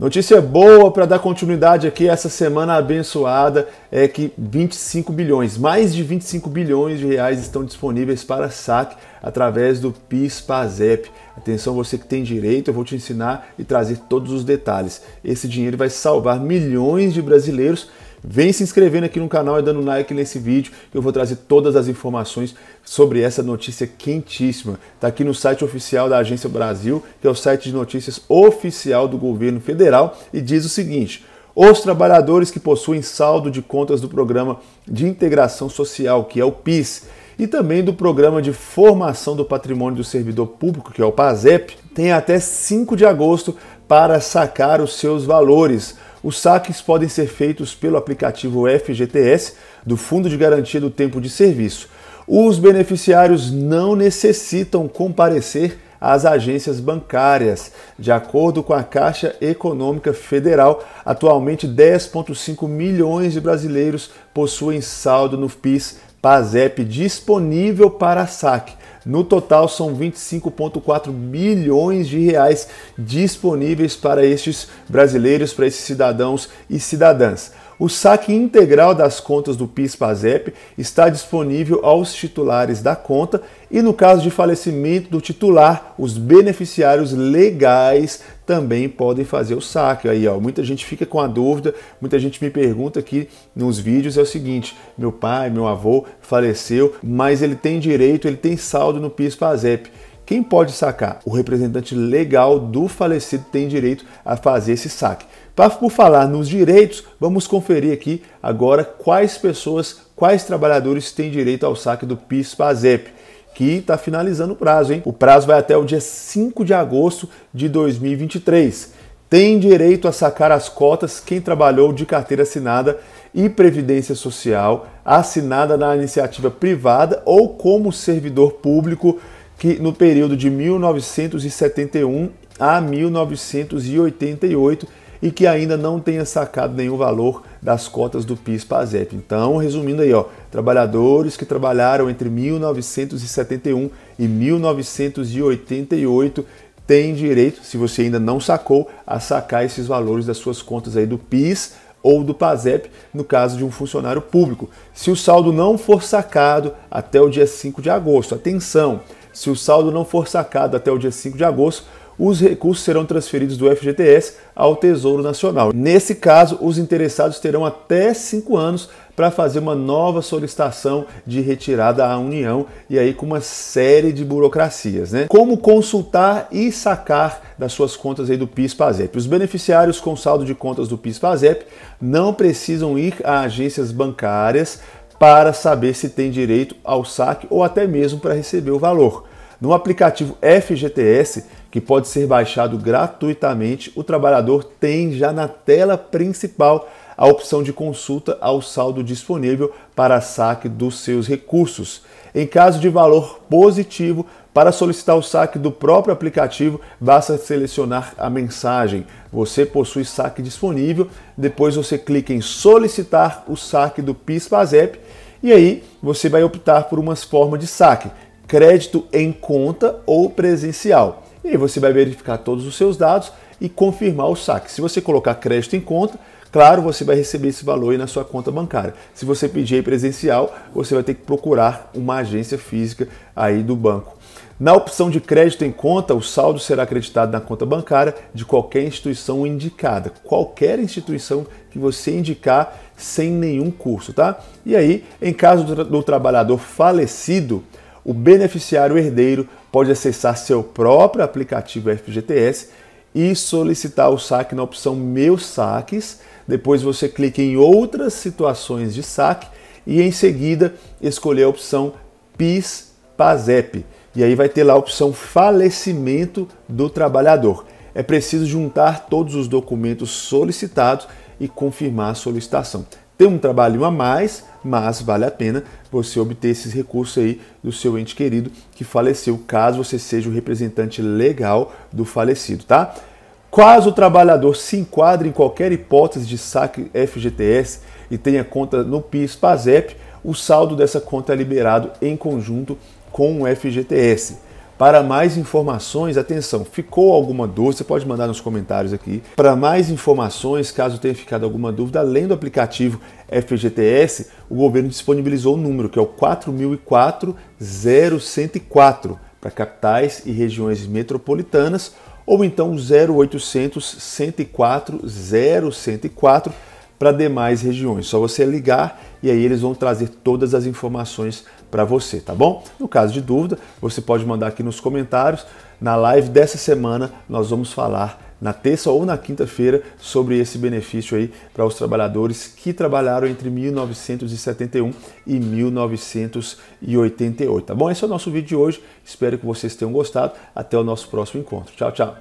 Notícia boa para dar continuidade aqui essa semana abençoada é que 25 bilhões, mais de 25 bilhões de reais estão disponíveis para saque através do PIS/PASEP. Atenção você que tem direito, eu vou te ensinar e trazer todos os detalhes. Esse dinheiro vai salvar milhões de brasileiros Vem se inscrevendo aqui no canal e dando like nesse vídeo, que eu vou trazer todas as informações sobre essa notícia quentíssima. Está aqui no site oficial da Agência Brasil, que é o site de notícias oficial do governo federal, e diz o seguinte: os trabalhadores que possuem saldo de contas do Programa de Integração Social, que é o PIS, e também do Programa de Formação do Patrimônio do Servidor Público, que é o PASEP, têm até 5 de agosto para sacar os seus valores. Os saques podem ser feitos pelo aplicativo FGTS do Fundo de Garantia do Tempo de Serviço. Os beneficiários não necessitam comparecer às agências bancárias. De acordo com a Caixa Econômica Federal, atualmente 10,5 milhões de brasileiros possuem saldo no PIS PASEP disponível para saque no total, são 25,4 bilhões de reais disponíveis para estes brasileiros, para esses cidadãos e cidadãs. O saque integral das contas do PIS/PASEP está disponível aos titulares da conta e no caso de falecimento do titular, os beneficiários legais também podem fazer o saque. Aí, ó, muita gente fica com a dúvida, muita gente me pergunta aqui nos vídeos é o seguinte: meu pai, meu avô faleceu, mas ele tem direito, ele tem saldo saldo no pis FASEP. Quem pode sacar? O representante legal do falecido tem direito a fazer esse saque. Para por falar nos direitos, vamos conferir aqui agora quais pessoas, quais trabalhadores têm direito ao saque do pis FASEP, que está finalizando o prazo, hein? O prazo vai até o dia 5 de agosto de 2023. Tem direito a sacar as cotas quem trabalhou de carteira assinada e previdência social assinada na iniciativa privada ou como servidor público que no período de 1971 a 1988 e que ainda não tenha sacado nenhum valor das cotas do PIS/PASEP. Então, resumindo aí, ó, trabalhadores que trabalharam entre 1971 e 1988 tem direito, se você ainda não sacou, a sacar esses valores das suas contas aí do PIS ou do PASEP, no caso de um funcionário público. Se o saldo não for sacado até o dia 5 de agosto, atenção, se o saldo não for sacado até o dia 5 de agosto, os recursos serão transferidos do FGTS ao Tesouro Nacional. Nesse caso, os interessados terão até cinco anos para fazer uma nova solicitação de retirada à União e aí com uma série de burocracias, né? Como consultar e sacar das suas contas aí do PIS/PASEP? Os beneficiários com saldo de contas do PIS/PASEP não precisam ir a agências bancárias para saber se tem direito ao saque ou até mesmo para receber o valor. No aplicativo FGTS, que pode ser baixado gratuitamente, o trabalhador tem já na tela principal a opção de consulta ao saldo disponível para saque dos seus recursos. Em caso de valor positivo, para solicitar o saque do próprio aplicativo, basta selecionar a mensagem Você possui saque disponível. Depois você clica em Solicitar o saque do PIS-PASEP e aí você vai optar por uma forma de saque, crédito em conta ou presencial. E aí você vai verificar todos os seus dados e confirmar o saque. Se você colocar crédito em conta, claro, você vai receber esse valor na sua conta bancária. Se você pedir presencial, você vai ter que procurar uma agência física aí do banco. Na opção de crédito em conta, o saldo será acreditado na conta bancária de qualquer instituição indicada, qualquer instituição que você indicar sem nenhum curso, tá? E aí, em caso do trabalhador falecido, o beneficiário herdeiro pode acessar seu próprio aplicativo FGTS e solicitar o saque na opção Meus Saques. Depois você clica em Outras situações de saque e em seguida escolher a opção PIS PASEP. E aí vai ter lá a opção Falecimento do Trabalhador. É preciso juntar todos os documentos solicitados e confirmar a solicitação. Tem um trabalho a mais, mas vale a pena você obter esses recursos aí do seu ente querido que faleceu, caso você seja o representante legal do falecido, tá? Caso o trabalhador se enquadre em qualquer hipótese de saque FGTS e tenha conta no PIS/PASEP, o saldo dessa conta é liberado em conjunto com o FGTS. Para mais informações, atenção, ficou alguma dúvida? Você pode mandar nos comentários aqui. Para mais informações, caso tenha ficado alguma dúvida, além do aplicativo FGTS, o governo disponibilizou o um número que é o 4004 para capitais e regiões metropolitanas ou então 0800 104 0104 para demais regiões. Só você ligar e aí eles vão trazer todas as informações para você, tá bom? No caso de dúvida, você pode mandar aqui nos comentários. Na live dessa semana nós vamos falar na terça ou na quinta-feira sobre esse benefício aí para os trabalhadores que trabalharam entre 1971 e 1988, tá bom? Esse é o nosso vídeo de hoje. Espero que vocês tenham gostado. Até o nosso próximo encontro. Tchau, tchau.